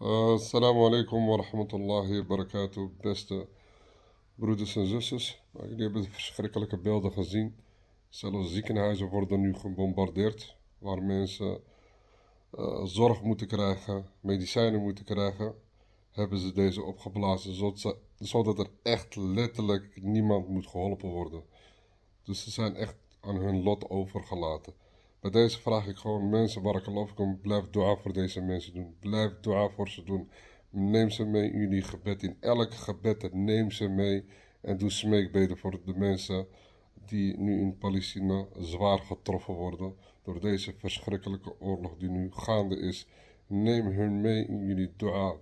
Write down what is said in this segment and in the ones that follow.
Eh, assalamu alaikum wa rahmatullahi wa barakatuh, beste broeders en zusters. Jullie hebben verschrikkelijke beelden gezien. Zelfs ziekenhuizen worden nu gebombardeerd, waar mensen eh, zorg moeten krijgen, medicijnen moeten krijgen. Hebben ze deze opgeblazen, zodat, zodat er echt letterlijk niemand moet geholpen worden. Dus ze zijn echt aan hun lot overgelaten. Bij deze vraag ik gewoon mensen waar ik geloof kom, blijf dua voor deze mensen doen. Blijf dua voor ze doen. Neem ze mee in jullie gebed. In elk gebed neem ze mee. En doe smeekbeden voor de mensen die nu in Palestina zwaar getroffen worden door deze verschrikkelijke oorlog die nu gaande is. Neem hun mee in jullie dua,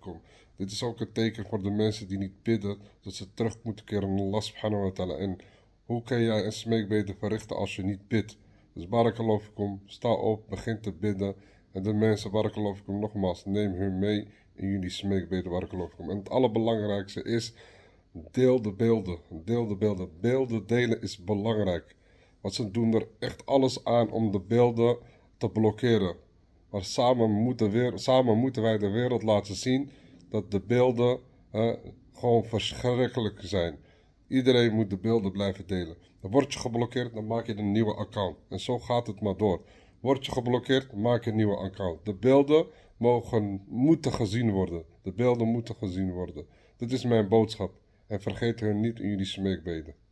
kom. Dit is ook een teken voor de mensen die niet bidden, dat ze terug moeten keren naar Allah subhanahu wa ta'ala. En hoe kan jij een smeekbeden verrichten als je niet bidt? Dus Barakalofkum, sta op, begin te bidden. En de mensen, Barakalofkum, nogmaals, neem hun mee in jullie smeekbeden, Barakalofkum. En het allerbelangrijkste is, deel de beelden. Deel de beelden. Beelden delen is belangrijk. Want ze doen er echt alles aan om de beelden te blokkeren. Maar samen moeten, weer, samen moeten wij de wereld laten zien dat de beelden eh, gewoon verschrikkelijk zijn. Iedereen moet de beelden blijven delen. Dan word je geblokkeerd, dan maak je een nieuwe account. En zo gaat het maar door. Word je geblokkeerd, maak je een nieuwe account. De beelden mogen, moeten gezien worden. De beelden moeten gezien worden. Dit is mijn boodschap. En vergeet hen niet in jullie smeekbeden.